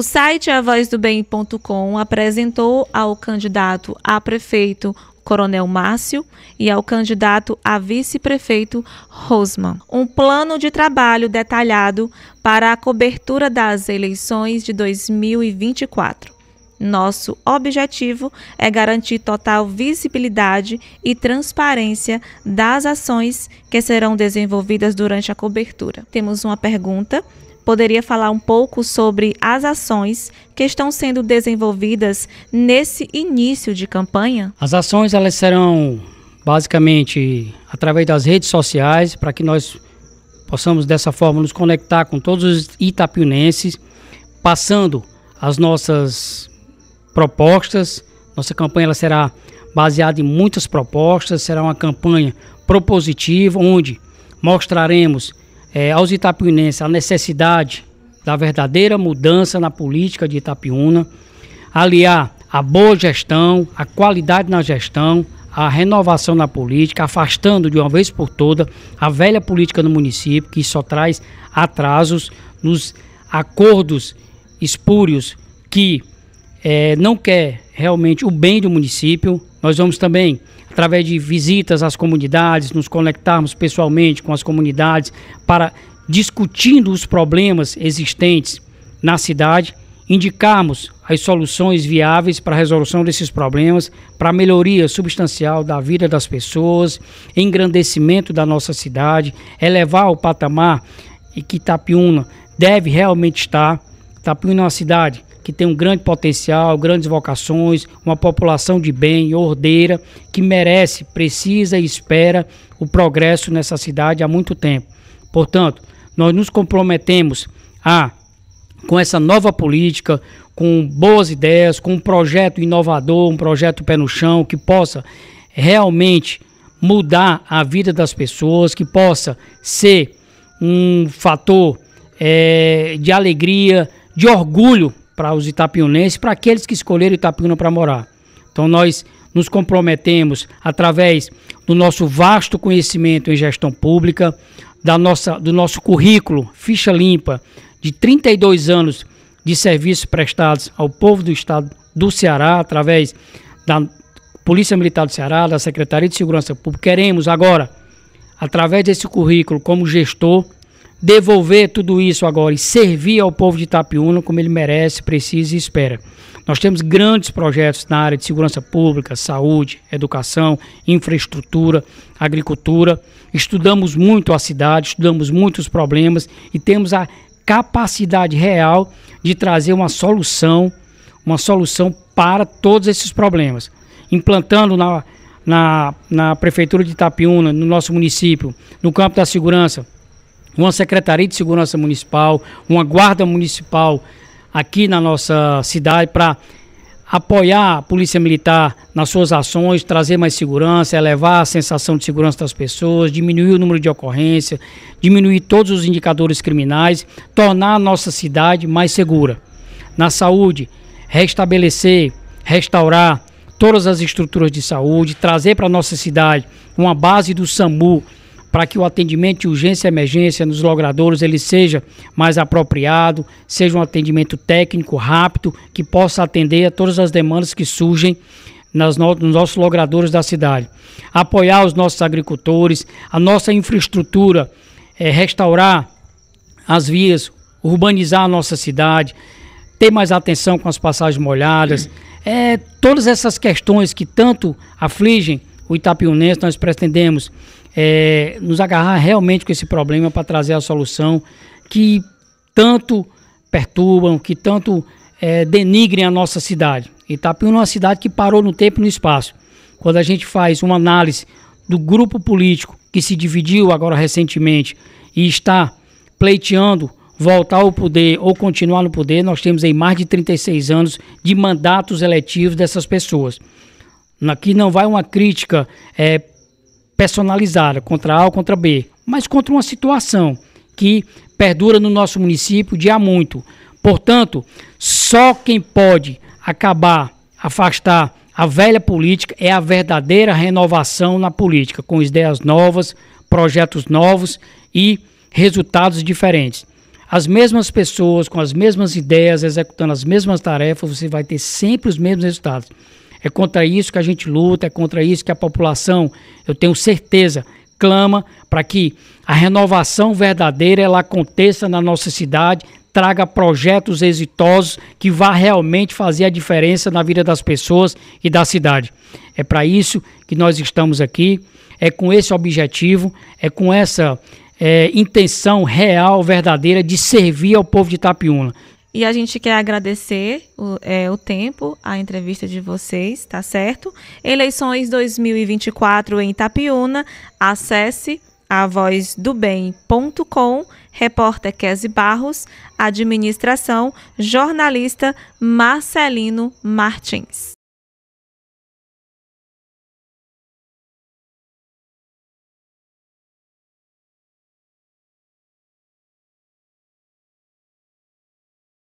O site avozdoBem.com apresentou ao candidato a prefeito Coronel Márcio e ao candidato a vice-prefeito Rosman. Um plano de trabalho detalhado para a cobertura das eleições de 2024. Nosso objetivo é garantir total visibilidade e transparência das ações que serão desenvolvidas durante a cobertura. Temos uma pergunta poderia falar um pouco sobre as ações que estão sendo desenvolvidas nesse início de campanha? As ações elas serão basicamente através das redes sociais para que nós possamos dessa forma nos conectar com todos os itapionenses, passando as nossas propostas. Nossa campanha ela será baseada em muitas propostas, será uma campanha propositiva onde mostraremos é, aos itapiunenses a necessidade da verdadeira mudança na política de Itapiúna, aliar a boa gestão, a qualidade na gestão, a renovação na política, afastando de uma vez por toda a velha política no município, que só traz atrasos nos acordos espúrios que é, não quer realmente o bem do município, nós vamos também, através de visitas às comunidades, nos conectarmos pessoalmente com as comunidades para discutindo os problemas existentes na cidade, indicarmos as soluções viáveis para a resolução desses problemas, para a melhoria substancial da vida das pessoas, engrandecimento da nossa cidade, elevar o patamar e que Itapiúna deve realmente estar Tapinha tá é uma cidade que tem um grande potencial, grandes vocações, uma população de bem, ordeira, que merece, precisa e espera o progresso nessa cidade há muito tempo. Portanto, nós nos comprometemos a, com essa nova política, com boas ideias, com um projeto inovador, um projeto pé no chão, que possa realmente mudar a vida das pessoas, que possa ser um fator é, de alegria, de orgulho para os itapiunenses, para aqueles que escolheram Itapiúna para morar. Então nós nos comprometemos através do nosso vasto conhecimento em gestão pública, da nossa, do nosso currículo, ficha limpa, de 32 anos de serviços prestados ao povo do estado do Ceará, através da Polícia Militar do Ceará, da Secretaria de Segurança Pública. Queremos agora, através desse currículo, como gestor, devolver tudo isso agora e servir ao povo de Itapiúna como ele merece, precisa e espera. Nós temos grandes projetos na área de segurança pública, saúde, educação, infraestrutura, agricultura. Estudamos muito a cidade, estudamos muitos problemas e temos a capacidade real de trazer uma solução, uma solução para todos esses problemas. Implantando na, na, na Prefeitura de Itapiúna, no nosso município, no campo da segurança, uma Secretaria de Segurança Municipal, uma Guarda Municipal aqui na nossa cidade para apoiar a Polícia Militar nas suas ações, trazer mais segurança, elevar a sensação de segurança das pessoas, diminuir o número de ocorrências, diminuir todos os indicadores criminais, tornar a nossa cidade mais segura. Na saúde, restabelecer, restaurar todas as estruturas de saúde, trazer para a nossa cidade uma base do SAMU para que o atendimento de urgência e emergência nos logradouros ele seja mais apropriado, seja um atendimento técnico rápido, que possa atender a todas as demandas que surgem nas no, nos nossos logradouros da cidade. Apoiar os nossos agricultores, a nossa infraestrutura, é, restaurar as vias, urbanizar a nossa cidade, ter mais atenção com as passagens molhadas. É, todas essas questões que tanto afligem o Itapionense, nós pretendemos é, nos agarrar realmente com esse problema para trazer a solução que tanto perturbam, que tanto é, denigrem a nossa cidade. Itapiúna é uma cidade que parou no tempo e no espaço. Quando a gente faz uma análise do grupo político que se dividiu agora recentemente e está pleiteando voltar ao poder ou continuar no poder, nós temos aí mais de 36 anos de mandatos eletivos dessas pessoas. Aqui não vai uma crítica é, personalizada, contra A ou contra B, mas contra uma situação que perdura no nosso município de há muito. Portanto, só quem pode acabar, afastar a velha política é a verdadeira renovação na política, com ideias novas, projetos novos e resultados diferentes. As mesmas pessoas, com as mesmas ideias, executando as mesmas tarefas, você vai ter sempre os mesmos resultados. É contra isso que a gente luta, é contra isso que a população, eu tenho certeza, clama para que a renovação verdadeira ela aconteça na nossa cidade, traga projetos exitosos que vá realmente fazer a diferença na vida das pessoas e da cidade. É para isso que nós estamos aqui, é com esse objetivo, é com essa é, intenção real, verdadeira de servir ao povo de Itapiúna. E a gente quer agradecer o, é, o, tempo, a entrevista de vocês, tá certo? Eleições 2024 em Itapiúna. Acesse avozdoBem.com, repórter Kese Barros, administração, jornalista Marcelino Martins.